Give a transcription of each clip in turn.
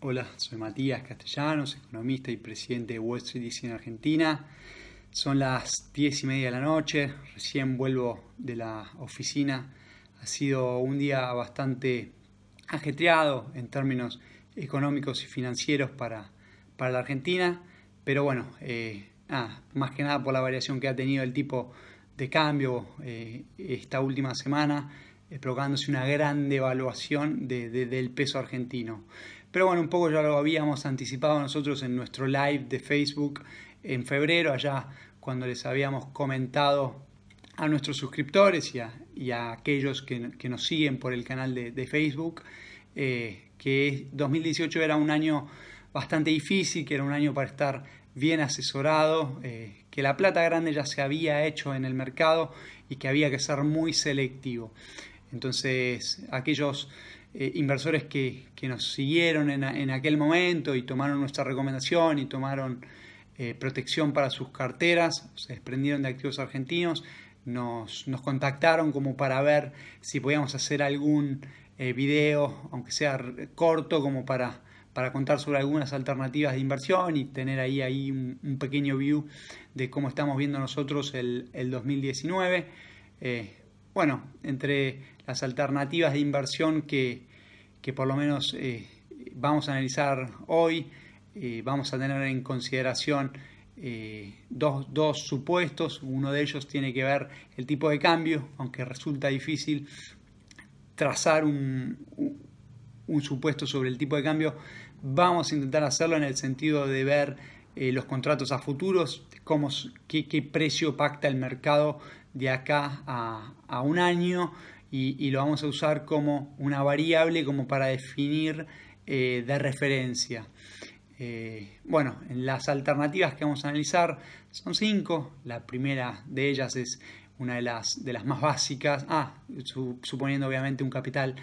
Hola, soy Matías Castellanos, economista y presidente de Wall Street en Argentina. Son las 10 y media de la noche, recién vuelvo de la oficina. Ha sido un día bastante ajetreado en términos económicos y financieros para, la Argentina, pero bueno, eh, más que nada por la variación que ha tenido el tipo de cambio eh, esta última semana provocándose una gran devaluación del peso argentino. Pero bueno, un poco ya lo habíamos anticipado nosotros en nuestro live de Facebook en febrero, allá cuando les habíamos comentado a nuestros suscriptores y a, aquellos que, nos siguen por el canal de, Facebook, eh, que 2018 era un año bastante difícil, que era un año para estar bien asesorado, eh, que la plata grande ya se había hecho en el mercado y que había que ser muy selectivo. Entonces, aquellos eh, inversores que, nos siguieron en, aquel momento y tomaron nuestra recomendación y tomaron eh, protección para sus carteras, se desprendieron de activos argentinos, nos, contactaron como para ver si podíamos hacer algún eh, video, aunque sea corto, como para, para contar sobre algunas alternativas de inversión y tener ahí, ahí un, pequeño view de cómo estamos viendo nosotros el, el 2019 bueno, entre las alternativas de inversión que, por lo menos eh, vamos a analizar hoy, eh, vamos a tener en consideración eh, dos, supuestos. Uno de ellos tiene que ver el tipo de cambio, aunque resulta difícil trazar un, supuesto sobre el tipo de cambio. Vamos a intentar hacerlo en el sentido de ver los contratos a futuros, qué, qué, precio pacta el mercado de acá a, un año y, lo vamos a usar como una variable como para definir eh, de referencia. Eh, bueno bueno, las alternativas que vamos a analizar son cinco. La primera de ellas es una de las, de las más básicas. Ah, suponiendo obviamente un capital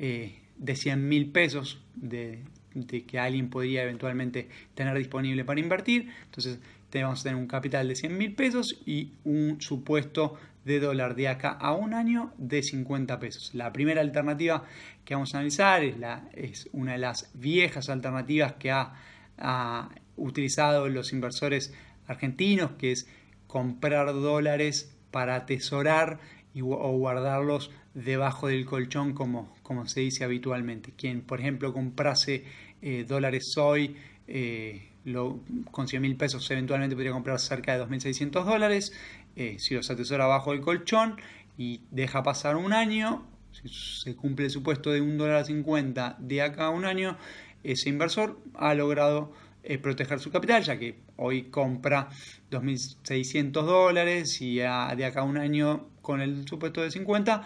eh, de 100 mil pesos de, de que alguien podría eventualmente tener disponible para invertir. Entonces, vamos a tener un capital de 100 mil pesos y un supuesto de dólar de acá a un año de 50 pesos. La primera alternativa que vamos a analizar es, la, es una de las viejas alternativas que ha, utilizado los inversores argentinos, que es comprar dólares para atesorar y, o guardarlos debajo del colchón como, como se dice habitualmente. Quien, por ejemplo, comprase eh, dólares hoy, eh, con 100 mil pesos eventualmente podría comprar cerca de 2.600 dólares. Eh, si los atesora bajo el colchón y deja pasar un año, si se cumple el supuesto de 1,50 dólar de acá a un año, ese inversor ha logrado eh, proteger su capital, ya que hoy compra 2.600 dólares y de acá a un año con el supuesto de 50,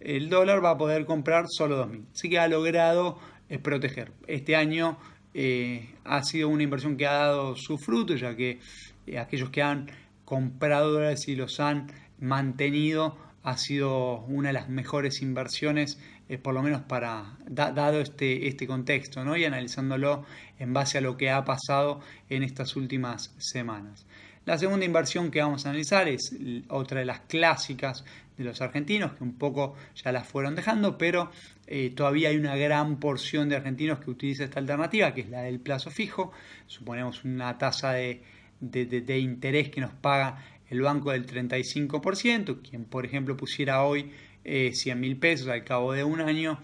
el dólar va a poder comprar solo 2.000. Así que ha logrado eh, proteger. Este año eh, ha sido una inversión que ha dado su fruto, ya que eh, aquellos que han comprado y los han mantenido ha sido una de las mejores inversiones, eh, por lo menos para dado este, este contexto, y analizándolo en base a lo que ha pasado en estas últimas semanas. La segunda inversión que vamos a analizar es otra de las clásicas de los argentinos, que un poco ya las fueron dejando, pero eh, todavía hay una gran porción de argentinos que utiliza esta alternativa, que es la del plazo fijo. Suponemos una tasa de, interés que nos paga el banco del 35%, quien por ejemplo pusiera hoy 100 eh, mil pesos al cabo de un año,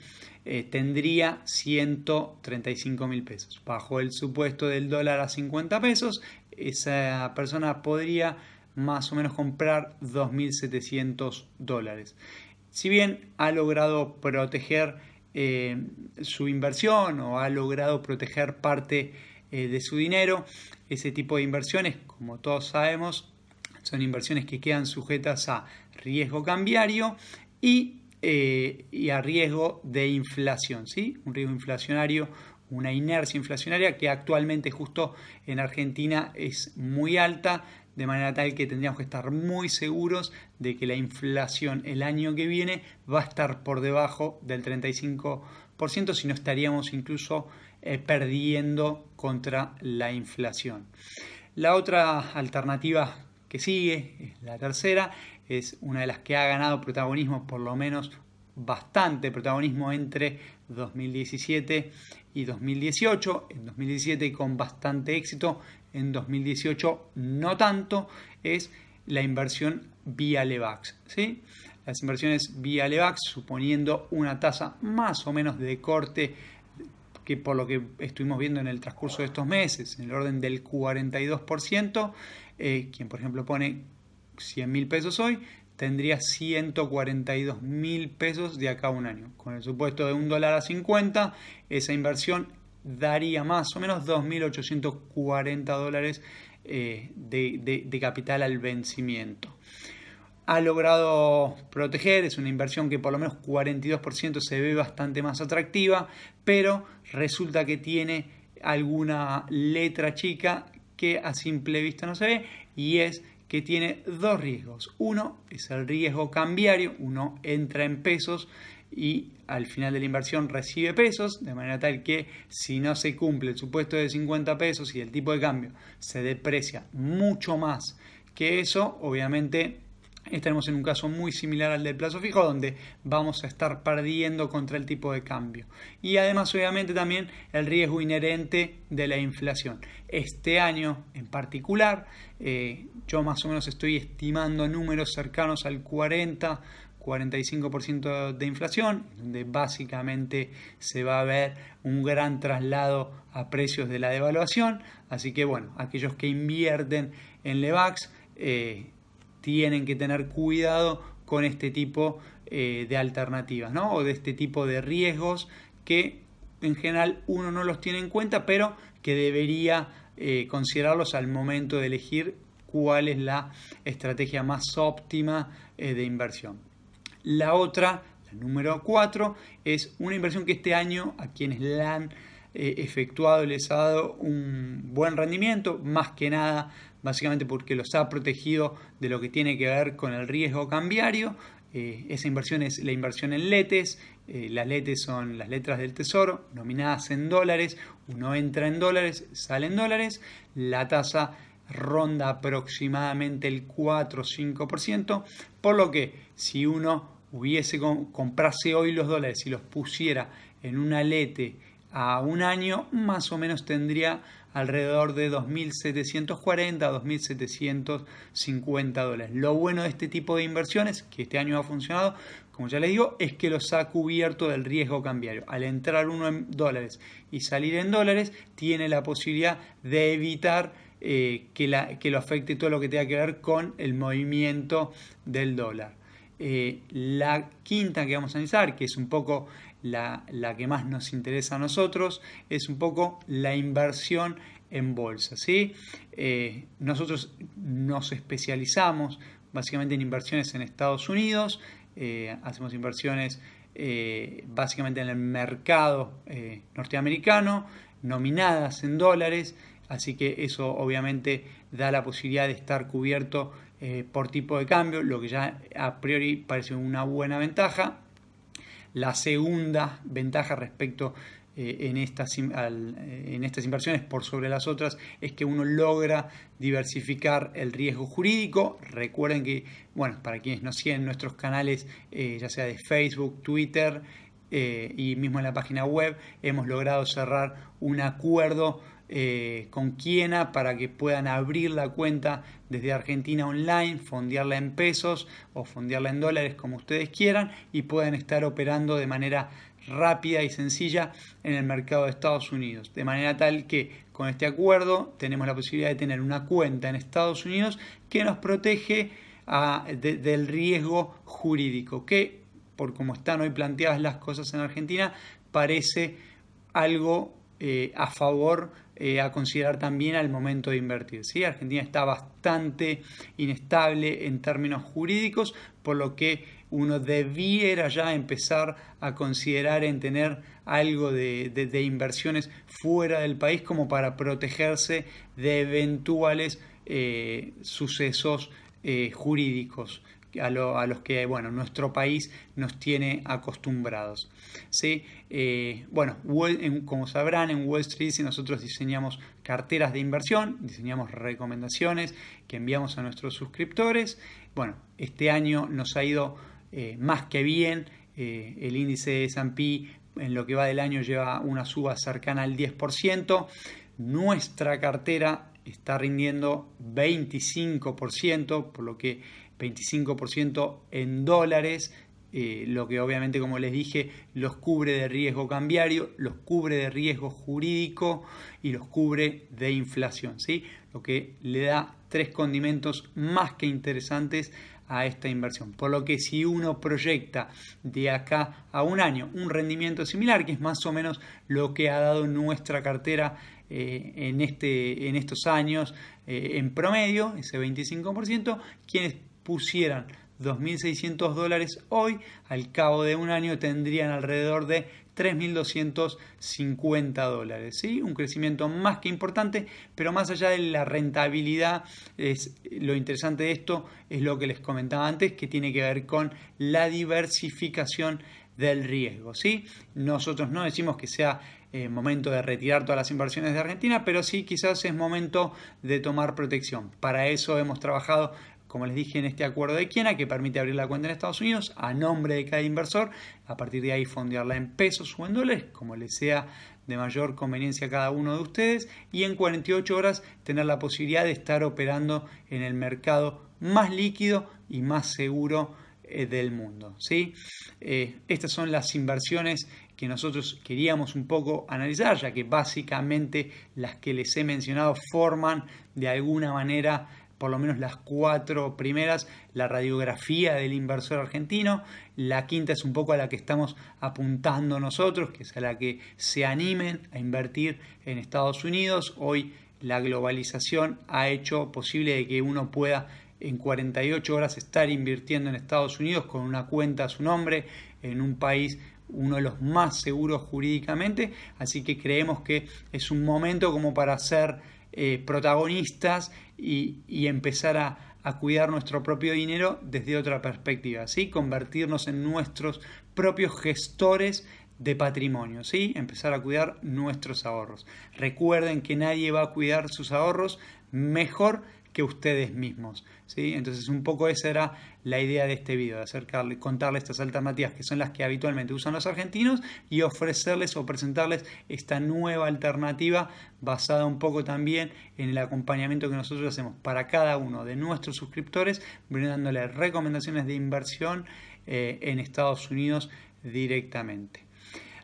eh, tendría 135 mil pesos. Bajo el supuesto del dólar a 50 pesos, esa persona podría más o menos comprar 2.700 dólares. Si bien ha logrado proteger eh, su inversión o ha logrado proteger parte eh, de su dinero, ese tipo de inversiones, como todos sabemos, son inversiones que quedan sujetas a riesgo cambiario y, eh, y a riesgo de inflación, ¿sí? un riesgo inflacionario una inercia inflacionaria que actualmente justo en Argentina es muy alta, de manera tal que tendríamos que estar muy seguros de que la inflación el año que viene va a estar por debajo del 35%, si no estaríamos incluso eh, perdiendo contra la inflación. La otra alternativa que sigue, la tercera, es una de las que ha ganado protagonismo, por lo menos bastante protagonismo entre 2017 y 2018. En 2017 con bastante éxito, en 2018 no tanto, es la inversión vía Levax. ¿sí? Las inversiones vía Levax suponiendo una tasa más o menos de corte que por lo que estuvimos viendo en el transcurso de estos meses, en el orden del 42%, eh, quien por ejemplo pone 100 mil pesos hoy, tendría 142 mil pesos de acá a un año. Con el supuesto de un dólar a 50, esa inversión daría más o menos 2.840 dólares eh, de, de, de capital al vencimiento ha logrado proteger, es una inversión que por lo menos 42% se ve bastante más atractiva, pero resulta que tiene alguna letra chica que a simple vista no se ve y es que tiene dos riesgos. Uno es el riesgo cambiario, uno entra en pesos y al final de la inversión recibe pesos, de manera tal que si no se cumple el supuesto de 50 pesos y el tipo de cambio se deprecia mucho más que eso, obviamente estaremos en un caso muy similar al del plazo fijo donde vamos a estar perdiendo contra el tipo de cambio y además obviamente también el riesgo inherente de la inflación este año en particular eh, yo más o menos estoy estimando números cercanos al 40 45% de inflación, donde básicamente se va a ver un gran traslado a precios de la devaluación. Así que bueno, aquellos que invierten en Levax, eh, tienen que tener cuidado con este tipo eh, de alternativas o de este tipo de riesgos que en general uno no los tiene en cuenta, pero que debería eh, considerarlos al momento de elegir cuál es la estrategia más óptima eh, de inversión. La otra, la número 4, es una inversión que este año a quienes la han Efectuado eh, efectuado, les ha dado un buen rendimiento, más que nada básicamente porque los ha protegido de lo que tiene que ver con el riesgo cambiario. Eh, esa inversión es la inversión en letes, eh, las letes son las letras del tesoro, nominadas en dólares, uno entra en dólares, sale en dólares, la tasa ronda aproximadamente el 4 o 5%, por lo que si uno hubiese comprase hoy los dólares y los pusiera en una lete a un año más o menos tendría alrededor de 2.740 a 2.750 dólares. Lo bueno de este tipo de inversiones, que este año ha funcionado, como ya les digo, es que los ha cubierto del riesgo cambiario. Al entrar uno en dólares y salir en dólares, tiene la posibilidad de evitar eh, que, que lo afecte todo lo que tenga que ver con el movimiento del dólar. Eh, la quinta que vamos a analizar, que es un poco la, que más nos interesa a nosotros, es un poco la inversión en bolsa. ¿sí? Eh, nosotros nos especializamos básicamente en inversiones en Estados Unidos, eh, hacemos inversiones eh, básicamente en el mercado norteamericano, nominadas en dólares, así que eso obviamente da la posibilidad de estar cubierto por tipo de cambio, lo que ya a priori parece una buena ventaja la segunda ventaja respecto eh, eh, en, estas, inversiones por sobre las otras es que uno logra diversificar el riesgo jurídico. Recuerden que, bueno, para quienes nos siguen nuestros canales, eh, ya sea de Facebook, Twitter y mismo en la página web, hemos logrado cerrar un acuerdo eh, con Kiena para que puedan abrir la cuenta desde Argentina online, fondearla en pesos o fondearla en dólares como ustedes quieran y puedan estar operando de manera rápida y sencilla en el mercado de Estados Unidos. De manera tal que con este acuerdo tenemos la posibilidad de tener una cuenta en Estados Unidos que nos protege ah, del riesgo jurídico, que por como están hoy planteadas las cosas en Argentina parece algo eh, a favor eh, a considerar también al momento de invertir. Argentina está bastante inestable en términos jurídicos, por lo que uno debiera ya empezar a considerar en tener algo de, inversiones fuera del país como para protegerse de eventuales eh, sucesos eh, jurídicos a, los que bueno, nuestro país nos tiene acostumbrados. ¿sí? Eh, bueno, como sabrán, en Wall Street nosotros diseñamos carteras de inversión, diseñamos recomendaciones que enviamos a nuestros suscriptores. Bueno, este año nos ha ido eh, más que bien. Eh, el índice de S&P en lo que va del año lleva una suba cercana al 10%. Nuestra cartera está rindiendo 25%, por lo que 25% en dólares, eh, lo que obviamente, como les dije, los cubre de riesgo cambiario, los cubre de riesgo jurídico y los cubre de inflación, ¿sí? Lo que le da tres condimentos más que interesantes a esta inversión. Por lo que si uno proyecta de acá a un año un rendimiento similar, que es más o menos lo que ha dado nuestra cartera eh, en, este, en estos años eh, en promedio, ese 25%, quienes pusieran 2.600 dólares hoy, al cabo de un año tendrían alrededor de 3.250 dólares. ¿sí? Un crecimiento más que importante, pero más allá de la rentabilidad, es, lo interesante de esto es lo que les comentaba antes, que tiene que ver con la diversificación del riesgo. ¿sí? Nosotros no decimos que sea eh, momento de retirar todas las inversiones de Argentina, pero sí quizás es momento de tomar protección. Para eso hemos trabajado como les dije en este acuerdo de Kiena, que permite abrir la cuenta en Estados Unidos a nombre de cada inversor, a partir de ahí fondearla en pesos o en dólares, como les sea de mayor conveniencia a cada uno de ustedes, y en 48 horas tener la posibilidad de estar operando en el mercado más líquido y más seguro eh, del mundo. ¿sí? Eh, estas son las inversiones que nosotros queríamos un poco analizar, ya que básicamente las que les he mencionado forman de alguna manera por lo menos las cuatro primeras, la radiografía del inversor argentino, la quinta es un poco a la que estamos apuntando nosotros, que es a la que se animen a invertir en Estados Unidos. Hoy la globalización ha hecho posible que uno pueda en 48 horas estar invirtiendo en Estados Unidos con una cuenta a su nombre en un país uno de los más seguros jurídicamente, así que creemos que es un momento como para hacer eh, protagonistas y, empezar a, cuidar nuestro propio dinero desde otra perspectiva, ¿sí? Convertirnos en nuestros propios gestores de patrimonio, ¿sí? Empezar a cuidar nuestros ahorros. Recuerden que nadie va a cuidar sus ahorros mejor que ustedes mismos. ¿sí? Entonces un poco esa era la idea de este video, de acercarle, contarle estas alternativas que son las que habitualmente usan los argentinos y ofrecerles o presentarles esta nueva alternativa basada un poco también en el acompañamiento que nosotros hacemos para cada uno de nuestros suscriptores, brindándoles recomendaciones de inversión eh, en Estados Unidos directamente.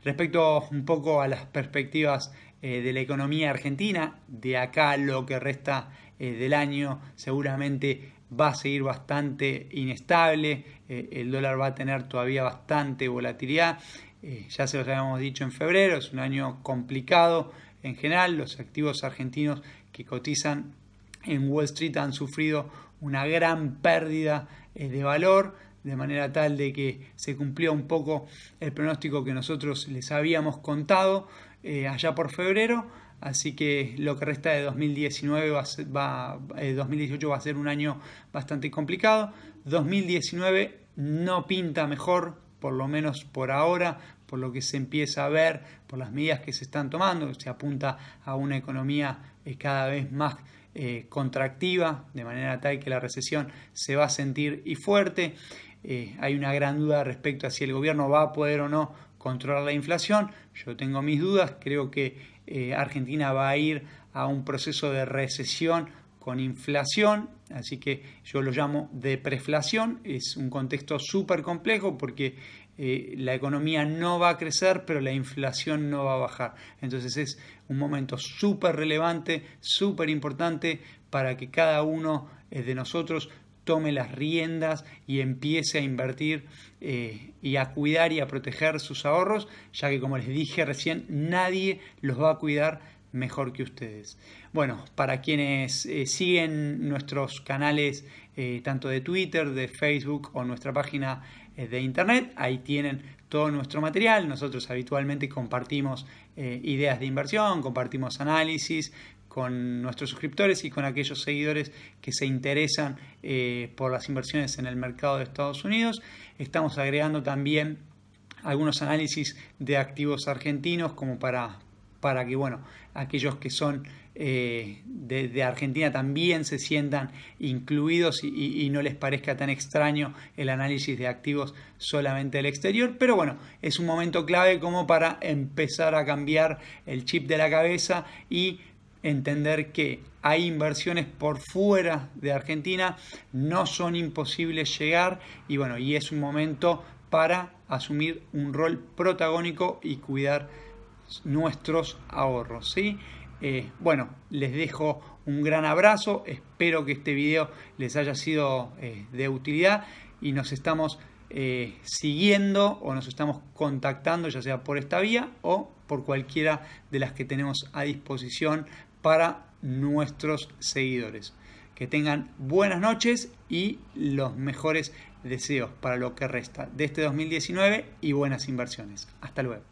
Respecto un poco a las perspectivas eh, de la economía argentina. De acá lo que resta eh, del año seguramente va a seguir bastante inestable. Eh, el dólar va a tener todavía bastante volatilidad. ya se los habíamos dicho en febrero, es un año complicado en general. Los activos argentinos que cotizan en Wall Street han sufrido una gran pérdida de valor de manera tal de que se cumplió un poco el pronóstico que nosotros les habíamos contado. Eh, allá por febrero, así que lo que resta de 2019 va, 2018 eh, va a ser un año bastante complicado. 2019 no pinta mejor, por lo menos por ahora, por lo que se empieza a ver, por las medidas que se están tomando, se apunta a una economía eh, cada vez más contractiva, de manera tal que la recesión se va a sentir y fuerte. hay una gran duda respecto a si el gobierno va a poder o no controlar la inflación. Yo tengo mis dudas, creo que eh, Argentina va a ir a un proceso de recesión con inflación, así que yo lo llamo de preflación es un contexto súper complejo porque eh, la economía no va a crecer, pero la inflación no va a bajar. Entonces es un momento súper relevante, súper importante para que cada uno eh, de nosotros tome las riendas y empiece a invertir eh, y a cuidar y a proteger sus ahorros, ya que como les dije recién, nadie los va a cuidar mejor que ustedes. Bueno, para quienes eh, siguen nuestros canales eh, tanto de Twitter, de Facebook o nuestra página de internet, ahí tienen todo nuestro material. Nosotros habitualmente compartimos ideas de inversión, compartimos análisis, con nuestros suscriptores y con aquellos seguidores que se interesan eh, por las inversiones en el mercado de Estados Unidos. Estamos agregando también algunos análisis de activos argentinos como para, para que bueno, aquellos que son eh, de, Argentina también se sientan incluidos y, no les parezca tan extraño el análisis de activos solamente del exterior. Pero bueno, es un momento clave como para empezar a cambiar el chip de la cabeza y entender que hay inversiones por fuera de Argentina, no son imposibles llegar y bueno, y es un momento para asumir un rol protagónico y cuidar nuestros ahorros. ¿sí? Eh, bueno, les dejo un gran abrazo, espero que este video les haya sido eh, de utilidad y nos estamos eh, siguiendo o nos estamos contactando ya sea por esta vía o por cualquiera de las que tenemos a disposición para nuestros seguidores. Que tengan buenas noches y los mejores deseos para lo que resta de este 2019 y buenas inversiones. Hasta luego.